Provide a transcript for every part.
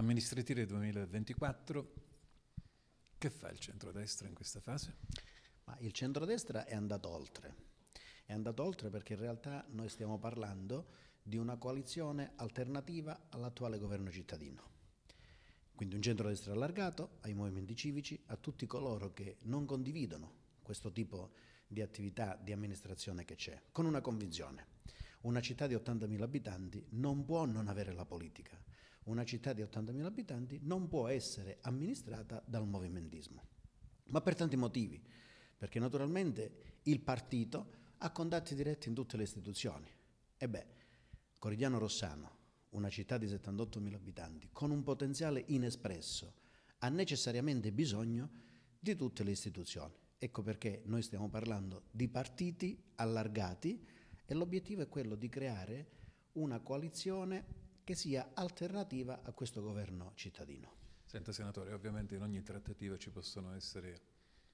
amministrative 2024, che fa il centrodestra in questa fase? Ma il centrodestra è andato oltre, è andato oltre perché in realtà noi stiamo parlando di una coalizione alternativa all'attuale governo cittadino. Quindi un centrodestra allargato ai movimenti civici, a tutti coloro che non condividono questo tipo di attività di amministrazione che c'è, con una convinzione. Una città di 80.000 abitanti non può non avere la politica, una città di 80.000 abitanti non può essere amministrata dal movimentismo. Ma per tanti motivi, perché naturalmente il partito ha contatti diretti in tutte le istituzioni. E beh, Corigliano Rossano, una città di 78.000 abitanti, con un potenziale inespresso, ha necessariamente bisogno di tutte le istituzioni. Ecco perché noi stiamo parlando di partiti allargati e l'obiettivo è quello di creare una coalizione che sia alternativa a questo governo cittadino. Senta senatore, ovviamente in ogni trattativa ci possono essere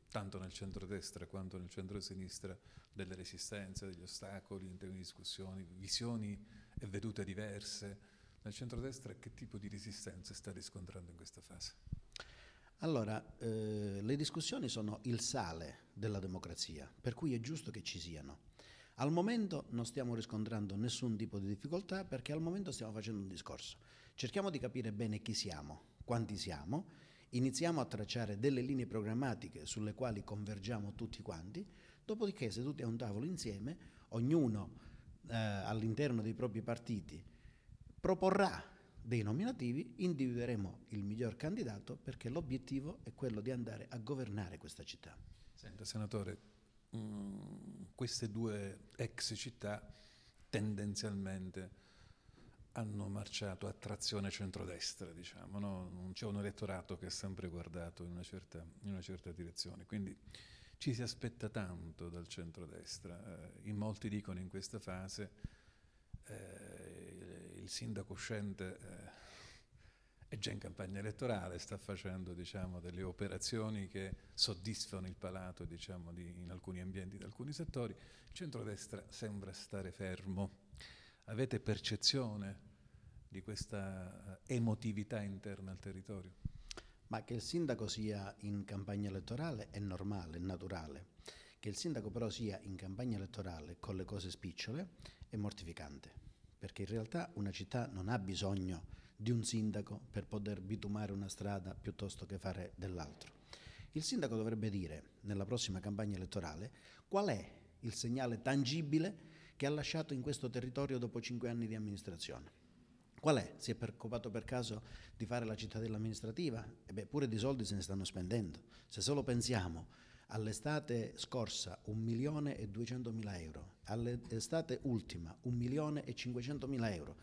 tanto nel centrodestra quanto nel centrosinistra delle resistenze, degli ostacoli, in termini di discussioni, visioni e vedute diverse. Nel centrodestra che tipo di resistenze sta riscontrando in questa fase? Allora, eh, le discussioni sono il sale della democrazia, per cui è giusto che ci siano. Al momento non stiamo riscontrando nessun tipo di difficoltà perché al momento stiamo facendo un discorso. Cerchiamo di capire bene chi siamo, quanti siamo, iniziamo a tracciare delle linee programmatiche sulle quali convergiamo tutti quanti, dopodiché seduti a un tavolo insieme, ognuno eh, all'interno dei propri partiti proporrà dei nominativi, individueremo il miglior candidato perché l'obiettivo è quello di andare a governare questa città. Senta, senatore, Mm, queste due ex città tendenzialmente hanno marciato a trazione centrodestra, diciamo, no? c'è un elettorato che ha sempre guardato in una, certa, in una certa direzione, quindi ci si aspetta tanto dal centrodestra, eh, in molti dicono in questa fase eh, il sindaco uscente eh, è già in campagna elettorale, sta facendo diciamo, delle operazioni che soddisfano il palato diciamo, di, in alcuni ambienti, in alcuni settori. Il centrodestra sembra stare fermo. Avete percezione di questa eh, emotività interna al territorio? Ma che il sindaco sia in campagna elettorale è normale, è naturale. Che il sindaco però sia in campagna elettorale con le cose spicciole è mortificante, perché in realtà una città non ha bisogno di di un sindaco per poter bitumare una strada piuttosto che fare dell'altro. Il sindaco dovrebbe dire nella prossima campagna elettorale qual è il segnale tangibile che ha lasciato in questo territorio dopo cinque anni di amministrazione. Qual è? Si è preoccupato per caso di fare la cittadella amministrativa? Ebbè, pure di soldi se ne stanno spendendo. Se solo pensiamo all'estate scorsa 1 milione e 200 mila euro, all'estate ultima 1 milione e 500 mila euro,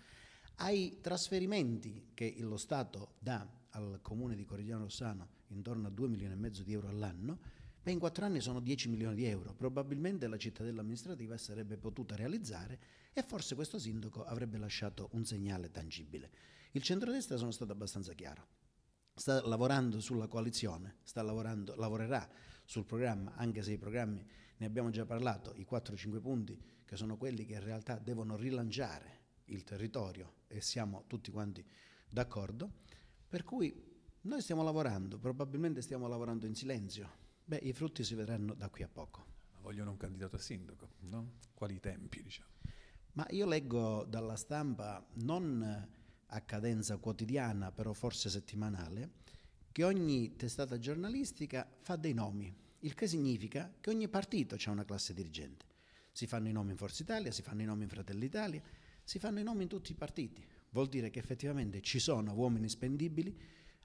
ai trasferimenti che lo Stato dà al comune di Corigliano Rossano intorno a 2 milioni e mezzo di euro all'anno, beh in quattro anni sono 10 milioni di euro. Probabilmente la cittadella amministrativa sarebbe potuta realizzare e forse questo sindaco avrebbe lasciato un segnale tangibile. Il centrodestra sono stato abbastanza chiaro. Sta lavorando sulla coalizione, sta lavorando, lavorerà sul programma, anche se i programmi ne abbiamo già parlato, i 4-5 punti che sono quelli che in realtà devono rilanciare il territorio e siamo tutti quanti d'accordo, per cui noi stiamo lavorando, probabilmente stiamo lavorando in silenzio. Beh, i frutti si vedranno da qui a poco. Ma vogliono un candidato a sindaco, no? Quali tempi, diciamo? Ma io leggo dalla stampa, non a cadenza quotidiana, però forse settimanale, che ogni testata giornalistica fa dei nomi, il che significa che ogni partito ha una classe dirigente. Si fanno i nomi in Forza Italia, si fanno i nomi in Fratelli Italia, si fanno i nomi in tutti i partiti. Vuol dire che effettivamente ci sono uomini spendibili,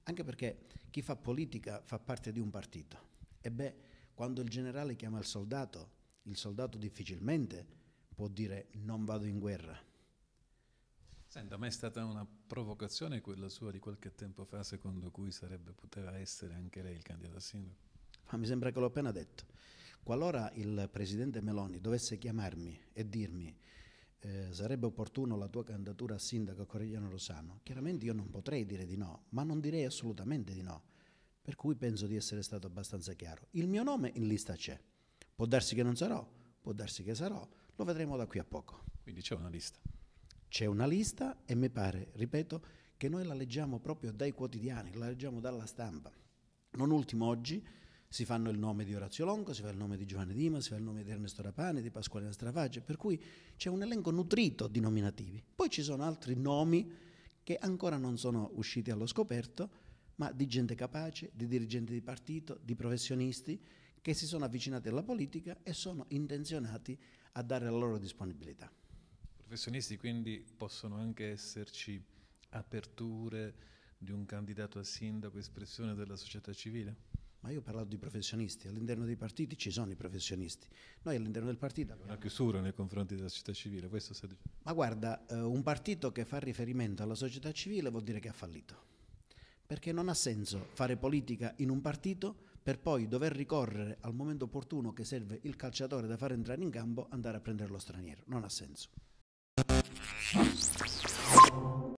anche perché chi fa politica fa parte di un partito. E beh, quando il generale chiama il soldato, il soldato difficilmente può dire non vado in guerra. Senta, ma è stata una provocazione quella sua di qualche tempo fa, secondo cui sarebbe, poteva essere anche lei il candidato a sindaco. Ma mi sembra che l'ho appena detto. Qualora il presidente Meloni dovesse chiamarmi e dirmi eh, sarebbe opportuno la tua candidatura a sindaco a Corigliano Rosano, chiaramente io non potrei dire di no, ma non direi assolutamente di no. Per cui penso di essere stato abbastanza chiaro. Il mio nome in lista c'è. Può darsi che non sarò, può darsi che sarò, lo vedremo da qui a poco. Quindi c'è una lista. C'è una lista e mi pare, ripeto, che noi la leggiamo proprio dai quotidiani, la leggiamo dalla stampa. Non ultimo oggi si fanno il nome di Orazio Longo, si fa il nome di Giovanni Dima, si fa il nome di Ernesto Rapane, di Pasquale Strafage, per cui c'è un elenco nutrito di nominativi. Poi ci sono altri nomi che ancora non sono usciti allo scoperto, ma di gente capace, di dirigenti di partito, di professionisti che si sono avvicinati alla politica e sono intenzionati a dare la loro disponibilità. Professionisti quindi possono anche esserci aperture di un candidato a sindaco espressione della società civile? Ma io ho parlato di professionisti, all'interno dei partiti ci sono i professionisti. Noi all'interno del partito... Abbiamo... Una chiusura nei confronti della società civile, questo sta dicendo. Ma guarda, eh, un partito che fa riferimento alla società civile vuol dire che ha fallito. Perché non ha senso fare politica in un partito per poi dover ricorrere al momento opportuno che serve il calciatore da far entrare in campo, andare a prendere lo straniero. Non ha senso.